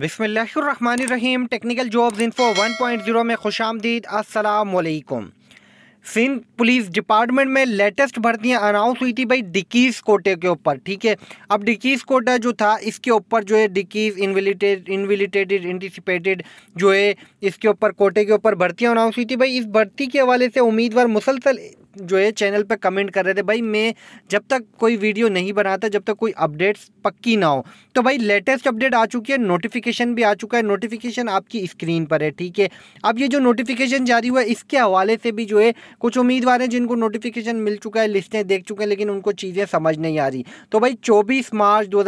बिसमीम technical jobs info 1.0 में खुश आमदीद असलकुम सिंध पुलिस डिपार्टमेंट में लेटेस्ट भर्तियां अनाउंस हुई थी भाई डिकीज़ कोटे के ऊपर ठीक है अब डिकीज़ कोटा जो था इसके ऊपर जो है डिकीज़ इनविलिटेड इनविलिटेटेड इंटिसिपेटेड जो है इसके ऊपर कोटे के ऊपर भर्तियां अनाउंस हुई थी भाई इस भर्ती के हवाले से उम्मीदवार मुसलसल जो है चैनल पर कमेंट कर रहे थे भाई मैं जब तक कोई वीडियो नहीं बनाता जब तक कोई अपडेट्स पक्की ना हो तो भाई लेटेस्ट अपडेट आ चुकी है नोटिफिकेशन भी आ चुका है नोटिफिकेशन आपकी स्क्रीन पर है ठीक है अब ये जो नोटिफिकेशन जारी हुआ है इसके हवाले से भी जो है कुछ उम्मीदवार हैं जिनको नोटिफिकेशन मिल चुका है लिस्टें देख चुके हैं लेकिन उनको चीज़ें समझ नहीं आ रही तो भाई चौबीस मार्च दो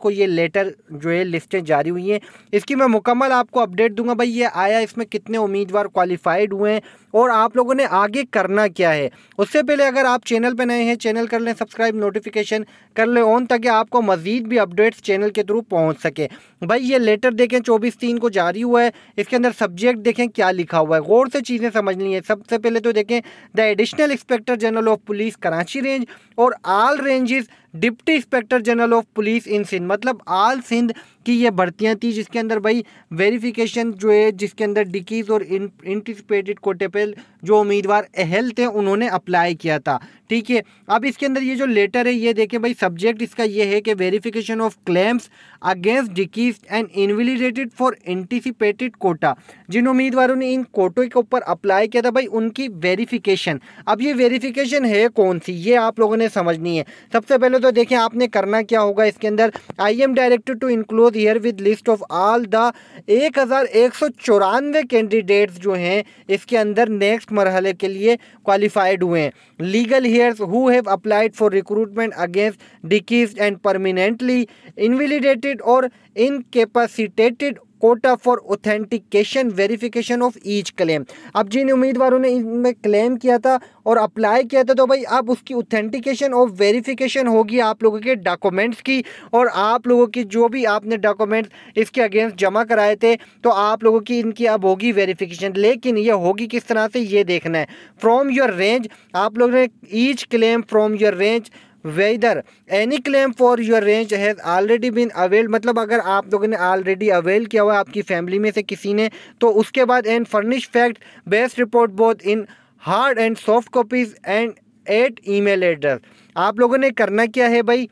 को ये लेटर जो है लिस्टें जारी हुई हैं इसकी मैं मुकम्मल आपको अपडेट दूंगा भाई ये आया इसमें कितने उम्मीदवार क्वालिफाइड हुए हैं और आप लोगों ने आगे करना क्या है उससे पहले अगर आप चैनल पर नए हैं चैनल कर लें सब्सक्राइब नोटिफिकेशन कर लें ऑन ताकि आपको मजीद भी अपडेट्स चैनल के थ्रू पहुँच सके भाई ये लेटर देखें चौबीस तीन को जारी हुआ है इसके अंदर सब्जेक्ट देखें क्या लिखा हुआ है गौर से चीज़ें समझनी है सबसे पहले तो देखें the additional inspector general of police Karachi range और all ranges deputy inspector general of police in Sindh मतलब आल सिंध की ये भर्तियाँ थी जिसके अंदर भाई वेरिफिकेशन जो है जिसके अंदर डिकीज़ और इंटिसिपेटेड कोटे पर जो उम्मीदवार अहल थे उन्होंने अप्लाई किया था ठीक है अब इसके अंदर ये जो लेटर है ये देखें भाई सब्जेक्ट इसका ये है कि वेरिफिकेशन ऑफ क्लेम्स अगेंस्ट डिकीज and invalidated for anticipated quota जिन उम्मीदवारों ने इन कोटों के ऊपर अप्लाई किया था भाई उनकी वेरिफिकेशन अब ये वेरिफिकेशन है कौन सी ये आप लोगों ने समझनी है सबसे पहले तो तो देखें आपने करना क्या होगा इसके अंदर I am directed to enclose herewith list of all the एक हज़ार एक सौ चौरानवे कैंडिडेट्स जो हैं इसके अंदर नेक्स्ट मरहले के लिए क्वालिफाइड हुए हैं legal heirs who have applied for recruitment against डिकीज एंड परमिनेंटली इनविलीडेटेड और incapacitated quota for authentication verification of each claim अब जिन उम्मीदवारों ने इनमें क्लेम किया था और अप्लाई किया था तो भाई अब उसकी ऑथेंटिकेशन और वेरिफिकेशन होगी आप लोगों के डॉक्यूमेंट्स की और आप लोगों की जो भी आपने डॉक्यूमेंट्स इसके अगेंस्ट जमा कराए थे तो आप लोगों की इनकी अब होगी वेरिफिकेशन लेकिन ये होगी किस तरह से ये देखना है फ्रॉम योर रेंज आप लोगों ने each claim from your range whether any claim for your range has already been availed मतलब अगर आप लोगों ने ऑलरेडी अवेल किया हुआ आपकी फैमिली में से किसी ने तो उसके बाद and furnish fact based report both in hard and soft copies and at mail address आप लोगों ने करना क्या है भाई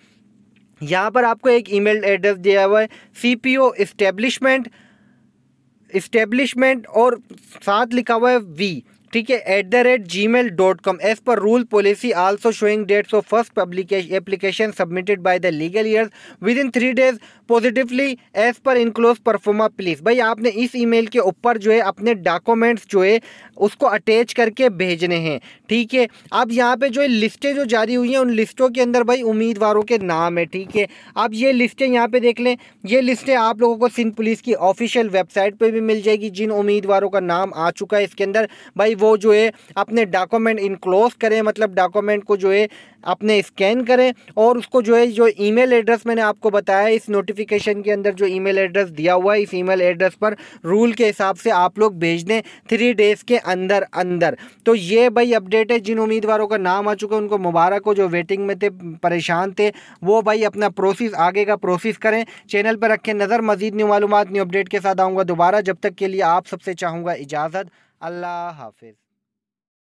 यहाँ पर आपको एक ईमेल एड्रेस दिया हुआ है C P O establishment establishment और साथ लिखा हुआ है वी ठीक है at the rate Gmail dot com as per rule policy also showing dates of first publication application submitted by the legal heirs within three days positively as per enclose proforma please भाई आपने इस email के ऊपर जो है अपने documents जो है उसको अटैच करके भेजने हैं ठीक है अब यहाँ पे जो लिस्टें जो जारी हुई हैं उन लिस्टों के अंदर भाई उम्मीदवारों के नाम है ठीक है अब ये लिस्टें यहाँ पे देख लें ये लिस्टें आप लोगों को सिंध पुलिस की ऑफिशियल वेबसाइट पर भी मिल जाएगी जिन उम्मीदवारों का नाम आ चुका है इसके अंदर भाई वो जो है अपने डॉक्यूमेंट इनक्लोज करें मतलब डॉक्यूमेंट को जो है अपने स्कैन करें और उसको जो है जो ईमेल एड्रेस मैंने आपको बताया इस नोटिफिकेशन के अंदर जो ईमेल एड्रेस दिया हुआ है इस ईमेल एड्रेस पर रूल के हिसाब से आप लोग भेज दें थ्री डेज़ के अंदर अंदर तो ये भाई अपडेट है जिन उम्मीदवारों का नाम आ चुका है उनको मुबारक हो जो वेटिंग में थे परेशान थे वो भाई अपना प्रोसेस आगे का प्रोसेस करें चैनल पर रखें नज़र मजीद न्यू मालूम न्यू अपडेट के साथ आऊँगा दोबारा जब तक के लिए आप सबसे चाहूँगा इजाज़त अल्लाह हाफिज़